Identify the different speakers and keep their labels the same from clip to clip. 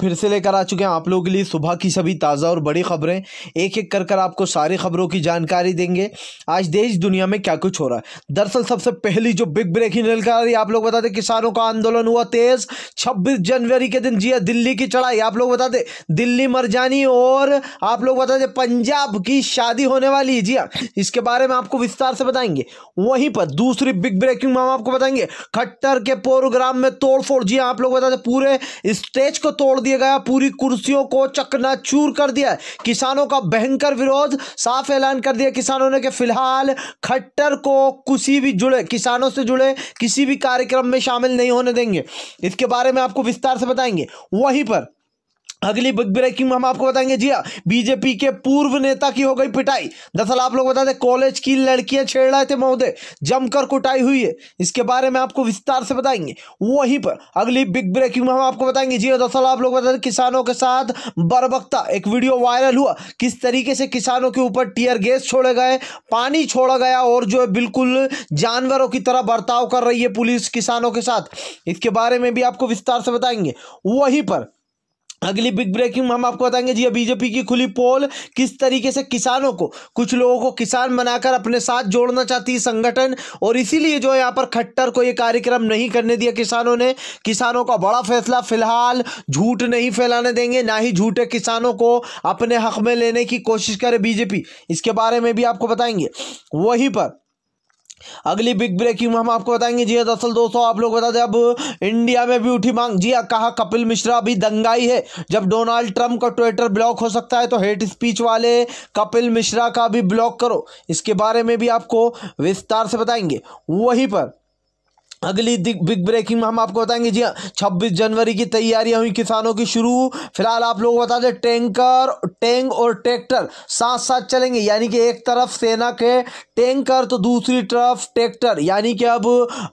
Speaker 1: फिर से लेकर आ चुके हैं आप लोगों के लिए सुबह की सभी ताज़ा और बड़ी खबरें एक एक कर कर आपको सारी खबरों की जानकारी देंगे आज देश दुनिया में क्या कुछ हो रहा है दरअसल सबसे पहली जो बिग ब्रेकिंग जानकारी आप लोग बता दें किसानों का आंदोलन हुआ तेज 26 जनवरी के दिन जिया दिल्ली की चढ़ाई आप लोग बता दें दिल्ली जानी और आप लोग बता दें पंजाब की शादी होने वाली है जी हाँ इसके बारे में आपको विस्तार से बताएंगे वहीं पर दूसरी बिग ब्रेकिंग में हम आपको बताएंगे खट्टर के प्रोग्राम में तोड़फोड़ जी आप लोग बता दें पूरे स्टेज को तोड़ दिया गया पूरी कुर्सियों को चकनाचूर कर दिया किसानों का भयंकर विरोध साफ ऐलान कर दिया किसानों ने कि फिलहाल खट्टर को किसी भी जुड़े किसानों से जुड़े किसी भी कार्यक्रम में शामिल नहीं होने देंगे इसके बारे में आपको विस्तार से बताएंगे वहीं पर अगली बिग ब्रेकिंग में हम आपको बताएंगे जी हाँ बीजेपी के पूर्व नेता की हो गई पिटाई दरअसल आप लोग बता दें कॉलेज की लड़कियां छेड़ रहे थे महोदय जमकर कुटाई हुई है इसके बारे में आपको विस्तार से बताएंगे वहीं पर अगली बिग ब्रेकिंग में हम आपको बताएंगे जी हाँ दरअसल आप लोग बता दें किसानों के साथ बरबकता एक वीडियो वायरल हुआ किस तरीके से किसानों के ऊपर टीयर गैस छोड़े गए पानी छोड़ा गया और जो है बिल्कुल जानवरों की तरह बर्ताव कर रही है पुलिस किसानों के साथ इसके बारे में भी आपको विस्तार से बताएंगे वहीं पर अगली बिग ब्रेकिंग हम आपको बताएंगे जी बीजेपी की खुली पोल किस तरीके से किसानों को कुछ लोगों को किसान बनाकर अपने साथ जोड़ना चाहती है संगठन और इसीलिए जो है यहाँ पर खट्टर को ये कार्यक्रम नहीं करने दिया किसानों ने किसानों का बड़ा फैसला फिलहाल झूठ नहीं फैलाने देंगे ना ही झूठे किसानों को अपने हक में लेने की कोशिश करे बीजेपी इसके बारे में भी आपको बताएंगे वहीं पर अगली बिग ब्रेकिंग में हम आपको बताएंगे जी हाँ, दरअसल दोस्तों आप लोग बता दें अब इंडिया में भी उठी मांग जी हाँ, कहा कपिल मिश्रा भी दंगाई है जब डोनाल्ड ट्रंप का ट्विटर ब्लॉक हो सकता है तो हेट स्पीच वाले कपिल मिश्रा का भी ब्लॉक करो इसके बारे में भी आपको विस्तार से बताएंगे वहीं पर अगली बिग ब्रेकिंग में हम आपको बताएंगे जी हाँ, छब्बीस जनवरी की तैयारियां हुई किसानों की शुरू फिलहाल आप लोग बता दें टैंकर टैंक और ट्रैक्टर साथ साथ चलेंगे यानी कि एक तरफ सेना के टैंकर तो दूसरी तरफ ट्रैक्टर यानी कि अब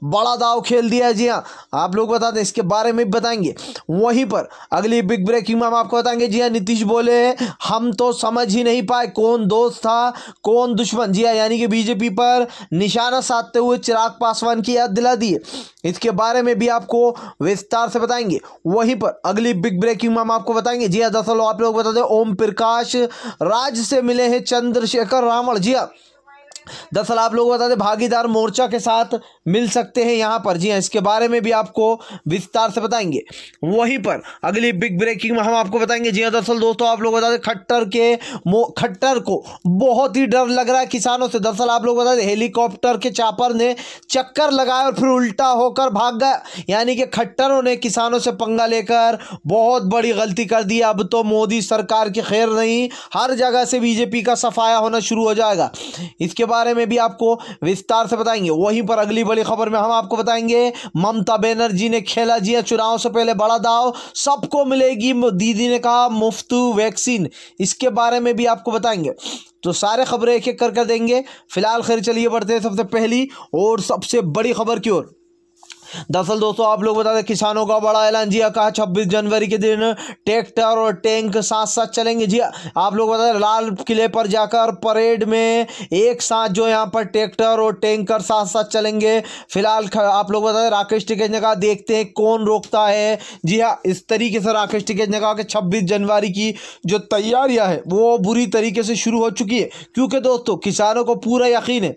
Speaker 1: बड़ा दाव खेल दिया जी हाँ आप लोग बता दें इसके बारे में भी बताएंगे वहीं पर अगली बिग ब्रेकिंग में हम आपको बताएंगे जी हाँ नीतीश बोले हम तो समझ ही नहीं पाए कौन दोस्त था कौन दुश्मन जी हाँ यानी कि बीजेपी पर निशाना साधते हुए चिराग पासवान की याद दिला दी जाएंगे इसके बारे में भी आपको विस्तार से बताएंगे वहीं पर अगली बिग ब्रेकिंग में हम आपको बताएंगे जी हाँ दरअसल आप लोग बता दें ओम प्रकाश राज से मिले हैं चंद्रशेखर रावण जी हाँ दरअसल आप लोग बता दें भागीदार मोर्चा के साथ मिल सकते हैं यहाँ पर जी हाँ इसके बारे में भी आपको विस्तार से बताएंगे वहीं पर अगली बिग ब्रेकिंग में हम आपको बताएंगे जी हाँ दरअसल दोस्तों आप लोग बता दें खट्टर के मो खट्टर को बहुत ही डर लग रहा है किसानों से दरअसल आप लोग बता दें हेलीकॉप्टर के चापर ने चक्कर लगाया और फिर उल्टा होकर भाग गया यानी कि खट्टरों ने किसानों से पंगा लेकर बहुत बड़ी गलती कर दी अब तो मोदी सरकार की खैर नहीं हर जगह से बीजेपी का सफाया होना शुरू हो जाएगा इसके बाद बारे में भी आपको विस्तार से बताएंगे वहीं पर अगली बड़ी खबर में हम आपको बताएंगे ममता बनर्जी ने खेला जिया चुनाव से पहले बड़ा दाव सबको मिलेगी दीदी ने कहा मुफ्त वैक्सीन इसके बारे में भी आपको बताएंगे तो सारे खबरें एक एक कर कर देंगे फिलहाल खैर चलिए बढ़ते हैं सबसे पहली और सबसे बड़ी खबर की ओर दरअसल दोस्तों आप लोग बता दें किसानों का बड़ा ऐलान जी हाँ, कहा छब्बीस जनवरी के दिन ट्रैक्टर और टैंक साथ साथ चलेंगे जी हाँ, आप लोग बता दें लाल किले पर जाकर परेड में एक साथ जो यहाँ पर ट्रैक्टर और टैंकर साथ साथ चलेंगे फिलहाल आप लोग बता दें राकेश टिकेज ने कहा देखते हैं कौन रोकता है जी हाँ इस तरीके से राकेश टिकेज ने कहा कि छब्बीस जनवरी की जो तैयारियाँ हैं वो बुरी तरीके से शुरू हो चुकी है क्योंकि दोस्तों किसानों को पूरा यकीन है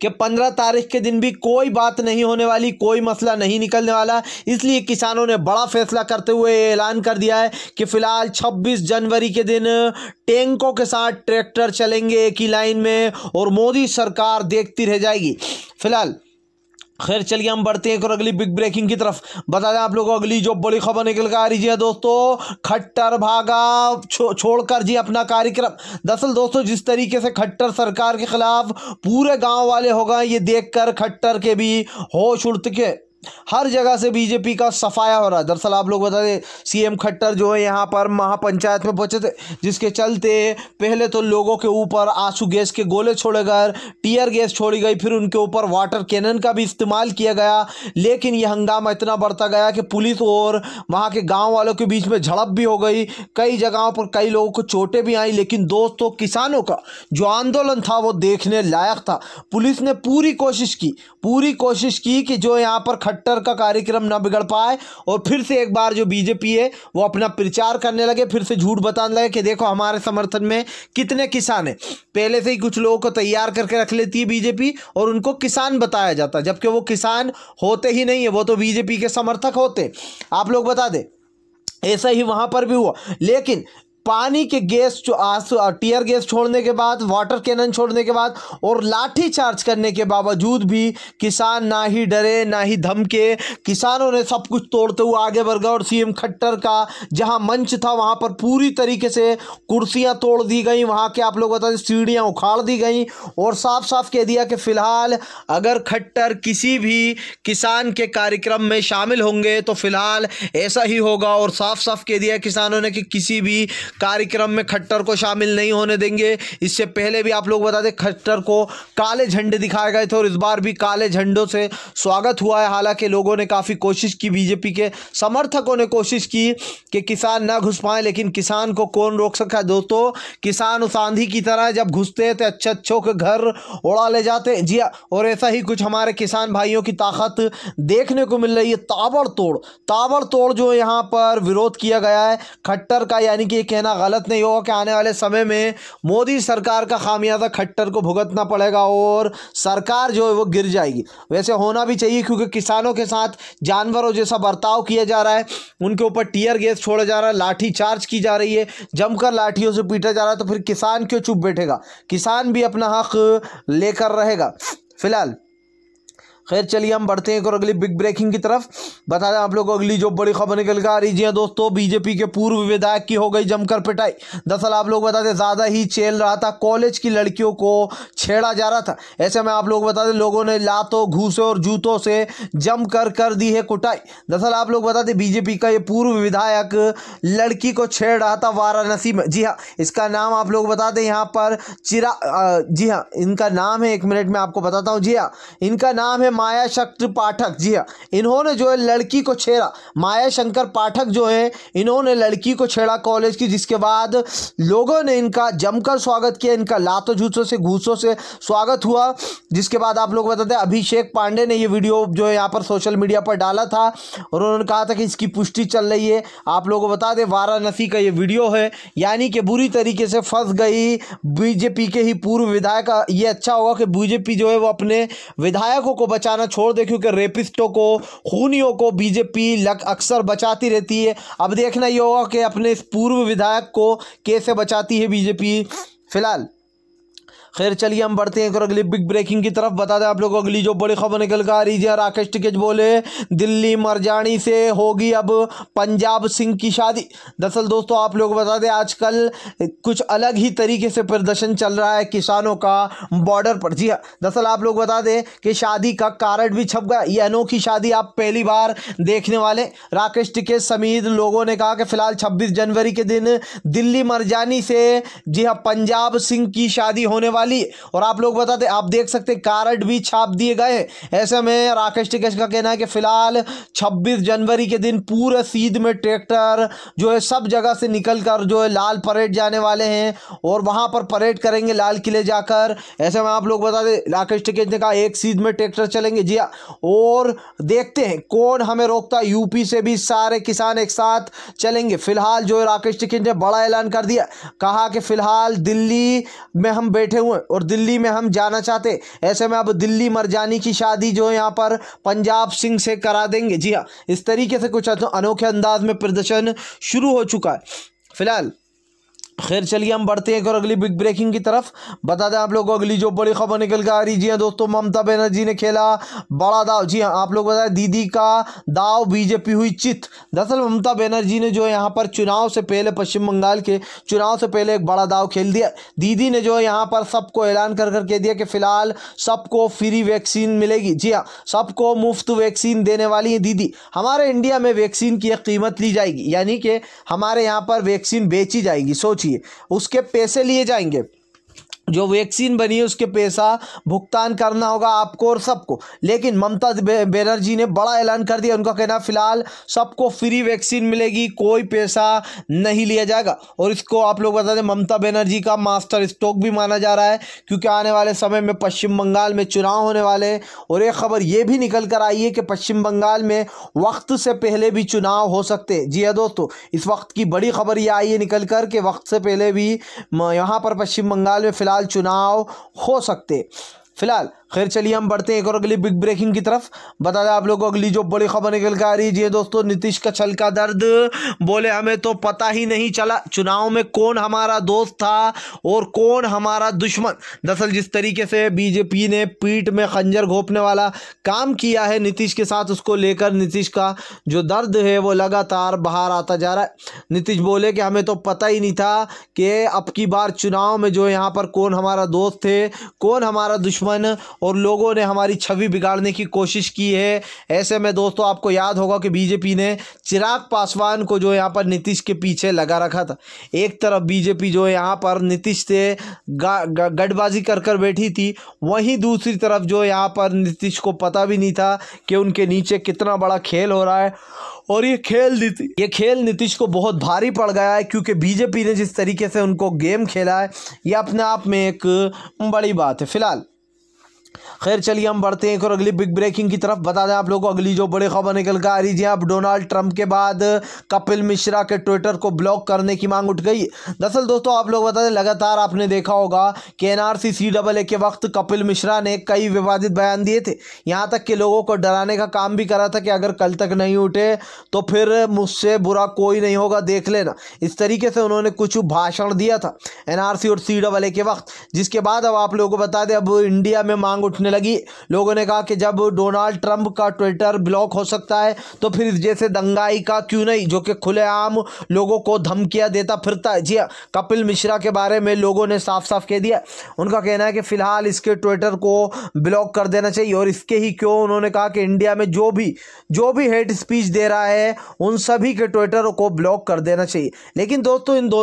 Speaker 1: कि पंद्रह तारीख के दिन भी कोई बात नहीं होने वाली कोई मसला नहीं निकलने वाला इसलिए किसानों ने बड़ा फैसला करते हुए ऐलान कर दिया है कि फिलहाल छब्बीस जनवरी के दिन टैंकों के साथ ट्रैक्टर चलेंगे एक ही लाइन में और मोदी सरकार देखती रह जाएगी फिलहाल खैर चलिए हम बढ़ते हैं एक और अगली बिग ब्रेकिंग की तरफ बता दें आप लोगों को अगली जो बड़ी खबर निकल कर आ रही है दोस्तों खट्टर भागा छो, छोड़कर जी अपना कार्यक्रम दरअसल दोस्तों जिस तरीके से खट्टर सरकार के खिलाफ पूरे गांव वाले हो गए ये देखकर खट्टर के भी होश उड़ के हर जगह से बीजेपी का सफाया हो रहा है दरअसल आप लोग बता दें सीएम खट्टर जो है यहाँ पर महापंचायत में पहुंचे थे जिसके चलते पहले तो लोगों के ऊपर आंसू गैस के गोले छोड़े गए टीयर गैस छोड़ी गई फिर उनके ऊपर वाटर कैनन का भी इस्तेमाल किया गया लेकिन यह हंगामा इतना बढ़ता गया कि पुलिस और वहाँ के गाँव वालों के बीच में झड़प भी हो गई कई जगहों पर कई लोगों को चोटें भी आई लेकिन दोस्तों किसानों का जो आंदोलन था वो देखने लायक था पुलिस ने पूरी कोशिश की पूरी कोशिश की कि जो यहाँ पर खट्टर का कार्यक्रम ना बिगड़ पाए और फिर से एक बार जो बीजेपी है वो अपना प्रचार करने लगे फिर से झूठ बताने लगे कि देखो हमारे समर्थन में कितने किसान हैं पहले से ही कुछ लोगों को तैयार करके रख लेती है बीजेपी और उनको किसान बताया जाता है जबकि वो किसान होते ही नहीं है वो तो बीजेपी के समर्थक होते आप लोग बता दें ऐसा ही वहाँ पर भी हुआ लेकिन पानी के गैस आंसू टीयर गैस छोड़ने के बाद वाटर कैनन छोड़ने के बाद और लाठी चार्ज करने के बावजूद भी किसान ना ही डरे ना ही धमके किसानों ने सब कुछ तोड़ते हुए आगे बढ़ गए और सीएम खट्टर का जहां मंच था वहां पर पूरी तरीके से कुर्सियां तोड़ दी गई वहां के आप लोग बता दें सीढ़ियाँ उखाड़ दी गई और साफ साफ कह दिया कि फिलहाल अगर खट्टर किसी भी किसान के कार्यक्रम में शामिल होंगे तो फिलहाल ऐसा ही होगा और साफ साफ कह दिया किसानों ने कि किसी भी कार्यक्रम में खट्टर को शामिल नहीं होने देंगे इससे पहले भी आप लोग बता दें खट्टर को काले झंडे दिखाए गए थे और इस बार भी काले झंडों से स्वागत हुआ है हालांकि लोगों ने काफ़ी कोशिश की बीजेपी के समर्थकों ने कोशिश की कि किसान ना घुस पाए लेकिन किसान को कौन रोक सका दोस्तों किसान उस आंधी की तरह जब घुसते हैं तो अच्छे अच्छों के घर उड़ा ले जाते जी हाँ, और ऐसा ही कुछ हमारे किसान भाइयों की ताकत देखने को मिल रही है ताबड़ तोड़ जो यहाँ पर विरोध किया गया है खट्टर का यानी कि ये कहना कहना गलत नहीं होगा कि आने वाले समय में मोदी सरकार का खामियाजा खट्टर को भुगतना पड़ेगा और सरकार जो है वो गिर जाएगी वैसे होना भी चाहिए क्योंकि किसानों के साथ जानवरों जैसा बर्ताव किया जा रहा है उनके ऊपर टीयर गैस छोड़ा जा रहा है लाठी चार्ज की जा रही है जमकर लाठियों से पीटा जा रहा है तो फिर किसान क्यों चुप बैठेगा किसान भी अपना हक लेकर रहेगा फिलहाल खैर चलिए हम बढ़ते हैं एक और अगली बिग ब्रेकिंग की तरफ बता दें आप लोगों को अगली जो बड़ी खबर निकल कर आ रही है दोस्तों बीजेपी के पूर्व विधायक की हो गई जमकर पिटाई दरअसल आप लोग बता दें ज़्यादा ही चेल रहा था कॉलेज की लड़कियों को छेड़ा जा रहा था ऐसे में आप लोग बता दें लोगों ने लातों घूसों और जूतों से जम कर कर दी है कुटाई दरअसल आप लोग बता दें बीजेपी का ये पूर्व विधायक लड़की को छेड़ रहा था वाराणसी में जी हाँ इसका नाम आप लोग बता दें यहाँ पर चिरा जी हाँ इनका नाम है एक मिनट में आपको बताता हूँ जी हाँ इनका नाम है माया शक्ति पाठक जी हाँ इन्होंने जो है लड़की को छेड़ा माया शंकर पाठक जो है इन्होंने लड़की को छेड़ा कॉलेज की जिसके बाद लोगों ने इनका जमकर स्वागत किया इनका लातों झूसों से घूसों से स्वागत हुआ जिसके बाद आप लोग बताते हैं अभिषेक पांडे ने ये वीडियो जो है यहाँ पर सोशल मीडिया पर डाला था और उन्होंने कहा था कि इसकी पुष्टि चल रही है आप लोगों को बता दें वाराणसी का ये वीडियो है यानी कि बुरी तरीके से फंस गई बीजेपी के ही पूर्व विधायक ये अच्छा होगा कि बीजेपी जो है वो अपने विधायकों को बचा बचाना छोड़ दे क्योंकि रेपिस्टों को खूनियों को बीजेपी अक्सर बचाती रहती है अब देखना ये होगा कि अपने इस पूर्व विधायक को कैसे बचाती है बीजेपी फिलहाल खैर चलिए हम बढ़ते हैं अगली बिग ब्रेकिंग की तरफ बता दें आप लोगों को अगली जो बड़ी खबर निकल कर आ रही थी हाँ, राकेश टिकेज बोले दिल्ली मरजानी से होगी अब पंजाब सिंह की शादी दरअसल दोस्तों आप लोग बता दें आजकल कुछ अलग ही तरीके से प्रदर्शन चल रहा है किसानों का बॉर्डर पर जी हाँ दरअसल आप लोग बता दें कि शादी का कारण भी छप गया ये अनोखी शादी आप पहली बार देखने वाले राकेश टिकेज समेत लोगों ने कहा कि फिलहाल छब्बीस जनवरी के दिन दिल्ली मरजानी से जी हाँ पंजाब सिंह की शादी होने होने वाली और आप लोग बताते आप देख सकते कार्ड भी छाप दिए गए ऐसे में राकेश टिकेश का कहना है कि फिलहाल छब्बीस जनवरी के दिन पूरे सीध में ट्रैक्टर जो है सब जगह से निकल कर जो है लाल परेड जाने वाले हैं और वहाँ पर परेड करेंगे लाल किले जाकर ऐसे में आप लोग बता दें राकेश टिकेश ने कहा एक सीध में ट्रैक्टर चलेंगे जी हाँ, और देखते हैं कौन हमें रोकता यूपी से भी सारे किसान एक साथ चलेंगे फिलहाल जो है राकेश टिकेश ने बड़ा ऐलान कर दिया कहा कि फिलहाल दिल्ली में हम बैठ बैठे हुए और दिल्ली में हम जाना चाहते ऐसे में अब दिल्ली मरजानी की शादी जो यहाँ पर पंजाब सिंह से करा देंगे जी हाँ इस तरीके से कुछ अनोखे अंदाज में प्रदर्शन शुरू हो चुका है फिलहाल खैर चलिए हम बढ़ते हैं एक और अगली बिग ब्रेकिंग की तरफ बता दें आप लोगों को अगली जो बड़ी खबर निकल के आ रही जी हाँ दोस्तों ममता बनर्जी ने खेला बड़ा दाव जी हाँ आप लोग बताएं दीदी का दाव बीजेपी हुई चित दरअसल ममता बनर्जी ने जो है यहाँ पर चुनाव से पहले पश्चिम बंगाल के चुनाव से पहले एक बड़ा दाव खेल दिया दीदी ने जो है यहाँ पर सबको ऐलान कर कर कह दिया कि फिलहाल सबको फ्री वैक्सीन मिलेगी जी हाँ सबको मुफ्त वैक्सीन देने वाली है दीदी हमारे इंडिया में वैक्सीन की कीमत ली जाएगी यानी कि हमारे यहाँ पर वैक्सीन बेची जाएगी सोचिए थी उसके पैसे लिए जाएंगे जो वैक्सीन बनी है उसके पैसा भुगतान करना होगा आपको और सबको लेकिन ममता बनर्जी ने बड़ा ऐलान कर दिया उनका कहना फिलहाल सबको फ्री वैक्सीन मिलेगी कोई पैसा नहीं लिया जाएगा और इसको आप लोग बता दें ममता बनर्जी का मास्टर स्टॉक भी माना जा रहा है क्योंकि आने वाले समय में पश्चिम बंगाल में चुनाव होने वाले हैं और एक खबर ये भी निकल कर आई है कि पश्चिम बंगाल में वक्त से पहले भी चुनाव हो सकते जी हाँ दोस्तों इस वक्त की बड़ी खबर ये आई है निकल कर के वक्त से पहले भी यहाँ पर पश्चिम बंगाल में फिलहाल फिलहाल चुनाव हो सकते फिलहाल खैर चलिए हम बढ़ते हैं एक और अगली बिग ब्रेकिंग की तरफ बता दें आप लोगों को अगली जो बड़ी खबर निकल के आ रही है दोस्तों नीतीश का छल का दर्द बोले हमें तो पता ही नहीं चला चुनाव में कौन हमारा दोस्त था और कौन हमारा दुश्मन दरअसल जिस तरीके से बीजेपी ने पीठ में खंजर घोपने वाला काम किया है नीतीश के साथ उसको लेकर नीतीश का जो दर्द है वो लगातार बाहर आता जा रहा है नीतीश बोले कि हमें तो पता ही नहीं था कि अब की बार चुनाव में जो यहाँ पर कौन हमारा दोस्त थे कौन हमारा दुश्मन और लोगों ने हमारी छवि बिगाड़ने की कोशिश की है ऐसे में दोस्तों आपको याद होगा कि बीजेपी ने चिराग पासवान को जो यहाँ पर नीतीश के पीछे लगा रखा था एक तरफ बीजेपी जो यहाँ पर नीतीश से गडबाजी कर कर बैठी थी वहीं दूसरी तरफ जो यहाँ पर नीतीश को पता भी नहीं था कि उनके नीचे कितना बड़ा खेल हो रहा है और ये खेल ये खेल नीतीश को बहुत भारी पड़ गया है क्योंकि बीजेपी ने जिस तरीके से उनको गेम खेला है ये अपने आप में एक बड़ी बात है फिलहाल खैर चलिए हम बढ़ते हैं एक और अगली बिग ब्रेकिंग की तरफ बता दें आप लोगों को अगली जो बड़ी खबर निकल कर आ रही जी अब डोनाल्ड ट्रंप के बाद कपिल मिश्रा के ट्विटर को ब्लॉक करने की मांग उठ गई दरअसल दोस्तों आप लोग बता दें लगातार आपने देखा होगा कि आर सी डबल ए के वक्त कपिल मिश्रा ने कई विवादित बयान दिए थे यहाँ तक कि लोगों को डराने का काम भी करा था कि अगर कल तक नहीं उठे तो फिर मुझसे बुरा कोई नहीं होगा देख लेना इस तरीके से उन्होंने कुछ भाषण दिया था एनआरसी और सी डबल ए के वक्त जिसके बाद अब आप लोगों को बता दें अब इंडिया में मांग उठने उठने लगी लोगों ने कहा कि जब डोनाल्ड ट्रंप का ट्विटर ब्लॉक हो सकता है तो फिर जैसे दंगाई का क्यों नहीं जो कि खुलेआम लोगों को धमकियाँ देता फिरता है जी हाँ, कपिल मिश्रा के बारे में लोगों ने साफ साफ कह दिया उनका कहना है कि फ़िलहाल इसके ट्विटर को ब्लॉक कर देना चाहिए और इसके ही क्यों उन्होंने कहा कि इंडिया में जो भी जो भी हेट स्पीच दे रहा है उन सभी के ट्विटर को ब्लॉक कर देना चाहिए लेकिन दोस्तों इन दो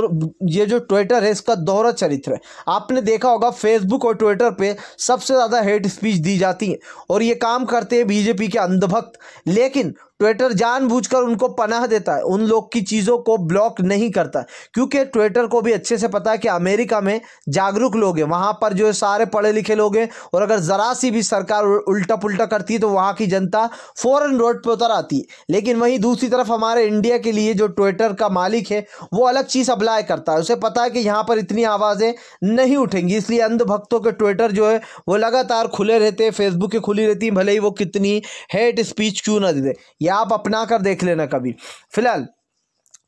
Speaker 1: ये जो ट्विटर है इसका दोहरा चरित्र है आपने देखा होगा फेसबुक और ट्विटर पे सबसे ज़्यादा हेट स्पीच दी जाती हैं और ये काम करते हैं बीजेपी के अंधभक्त लेकिन ट्विटर जानबूझकर उनको पनाह देता है उन लोग की चीज़ों को ब्लॉक नहीं करता क्योंकि ट्विटर को भी अच्छे से पता है कि अमेरिका में जागरूक लोग हैं वहाँ पर जो है सारे पढ़े लिखे लोग हैं और अगर ज़रा सी भी सरकार उल्टा पुल्टा करती है तो वहाँ की जनता फ़ौरन रोड पर उतर आती है लेकिन वहीं दूसरी तरफ हमारे इंडिया के लिए जो ट्विटर का मालिक है वो अलग चीज़ अप्लाई करता है उसे पता है कि यहाँ पर इतनी आवाज़ें नहीं उठेंगी इसलिए अंधभक्तों के ट्विटर जो है वो लगातार खुले रहते हैं फेसबुक की खुली रहती हैं भले ही वो कितनी हेट स्पीच क्यों ना दे या आप अपना कर देख लेना कभी फ़िलहाल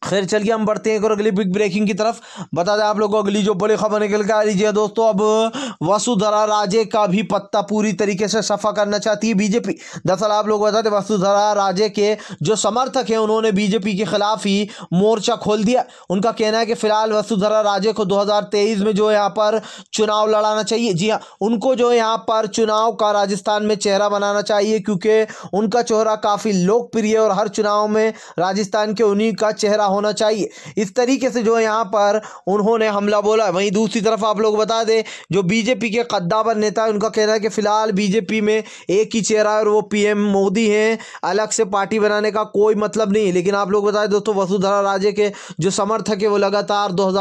Speaker 1: खैर चलिए हम बढ़ते हैं एक और अगली बिग ब्रेकिंग की तरफ बता दें आप लोगों को अगली जो बड़ी खबर निकल के आ रही है दोस्तों अब वसुधरा राजे का भी पत्ता पूरी तरीके से सफा करना चाहती है बीजेपी दरअसल आप लोग बताते वसुधरा राजे के जो समर्थक हैं उन्होंने बीजेपी के खिलाफ ही मोर्चा खोल दिया उनका कहना है कि फिलहाल वसुधरा राजे को दो में जो यहाँ पर चुनाव लड़ाना चाहिए जी हाँ उनको जो यहाँ पर चुनाव का राजस्थान में चेहरा बनाना चाहिए क्योंकि उनका चेहरा काफ़ी लोकप्रिय और हर चुनाव में राजस्थान के उन्हीं का चेहरा होना चाहिए इस तरीके से जो यहाँ पर उन्होंने हमला बोला वहीं दूसरी तरफ आप लोग बता दें जो बीजेपी के कद्दावर नेता है उनका कहना है कि फिलहाल बीजेपी में एक ही चेहरा है और वो पी मोदी हैं अलग से पार्टी बनाने का कोई मतलब नहीं लेकिन आप लोग बताए दोस्तों वसुधरा राजे के जो समर्थक है वो लगातार दो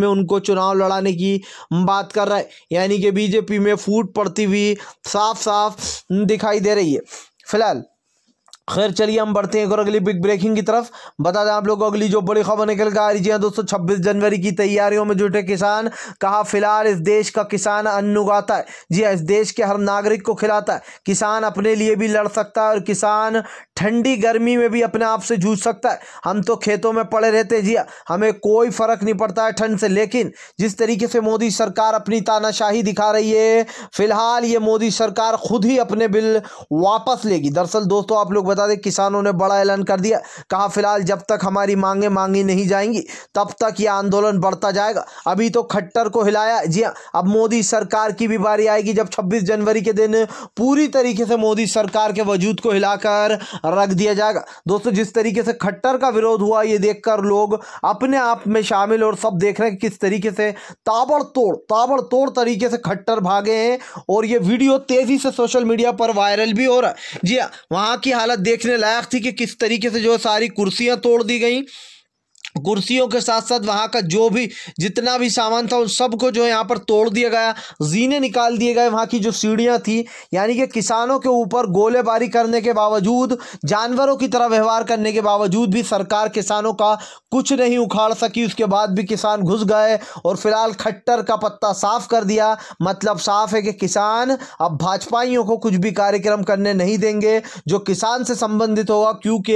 Speaker 1: में उनको चुनाव लड़ाने की बात कर रहा है यानी कि बीजेपी में फूट पड़ती हुई साफ साफ दिखाई दे रही है फिलहाल खैर चलिए हम बढ़ते हैं और अगली बिग ब्रेकिंग की तरफ बता दें आप लोग अगली जो बड़ी खबर निकल कर आ रही है दोस्तों 26 जनवरी की तैयारियों में जुटे किसान कहा फिलहाल इस देश का किसान अन्न उगाता है जी हाँ इस देश के हर नागरिक को खिलाता है किसान अपने लिए भी लड़ सकता है और किसान ठंडी गर्मी में भी अपने आप से जूझ सकता है हम तो खेतों में पड़े रहते हैं जी हाँ, हमें कोई फ़र्क नहीं पड़ता है ठंड से लेकिन जिस तरीके से मोदी सरकार अपनी तानाशाही दिखा रही है फिलहाल ये मोदी सरकार खुद ही अपने बिल वापस लेगी दरअसल दोस्तों आप लोग बता दें किसानों ने बड़ा ऐलान कर दिया कहा फिलहाल जब तक हमारी मांगे मांगी नहीं जाएंगी तब तक यह आंदोलन बढ़ता जाएगा अभी तो खट्टर को हिलाया जी हाँ अब मोदी सरकार की भी बारी आएगी जब छब्बीस जनवरी के दिन पूरी तरीके से मोदी सरकार के वजूद को हिलाकर रख दिया जाएगा दोस्तों जिस तरीके से खट्टर का विरोध हुआ ये देखकर लोग अपने आप में शामिल और सब देख रहे हैं किस तरीके से ताबड़तोड़ ताबड़तोड़ तरीके से खट्टर भागे हैं और ये वीडियो तेज़ी से सोशल मीडिया पर वायरल भी हो रहा है जी हाँ वहाँ की हालत देखने लायक थी कि किस तरीके से जो है सारी कुर्सियां तोड़ दी गई कुर्सियों के साथ साथ वहाँ का जो भी जितना भी सामान था उन सबको जो है यहाँ पर तोड़ दिया गया जीने निकाल दिए गए वहाँ की जो सीढ़ियाँ थी यानी कि किसानों के ऊपर गोलेबारी करने के बावजूद जानवरों की तरह व्यवहार करने के बावजूद भी सरकार किसानों का कुछ नहीं उखाड़ सकी उसके बाद भी किसान घुस गए और फिलहाल खट्टर का पत्ता साफ कर दिया मतलब साफ है कि किसान अब भाजपाइयों को कुछ भी कार्यक्रम करने नहीं देंगे जो किसान से संबंधित होगा क्योंकि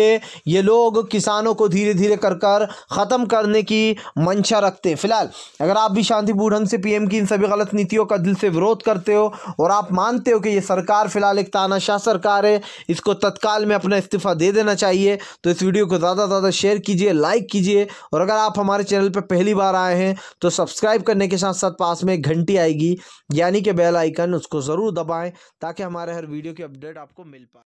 Speaker 1: ये लोग किसानों को धीरे धीरे कर कर ख़त्म करने की मंशा रखते हैं फिलहाल अगर आप भी शांतिपूर्ण ढंग से पीएम की इन सभी गलत नीतियों का दिल से विरोध करते हो और आप मानते हो कि ये सरकार फ़िलहाल एक तानाशाह सरकार है इसको तत्काल में अपना इस्तीफ़ा दे देना चाहिए तो इस वीडियो को ज़्यादा से ज़्यादा शेयर कीजिए लाइक कीजिए और अगर आप हमारे चैनल पर पहली बार आए हैं तो सब्सक्राइब करने के साथ साथ पास में एक घंटी आएगी यानी कि बेल आइकन उसको ज़रूर दबाएँ ताकि हमारे हर वीडियो की अपडेट आपको मिल पाए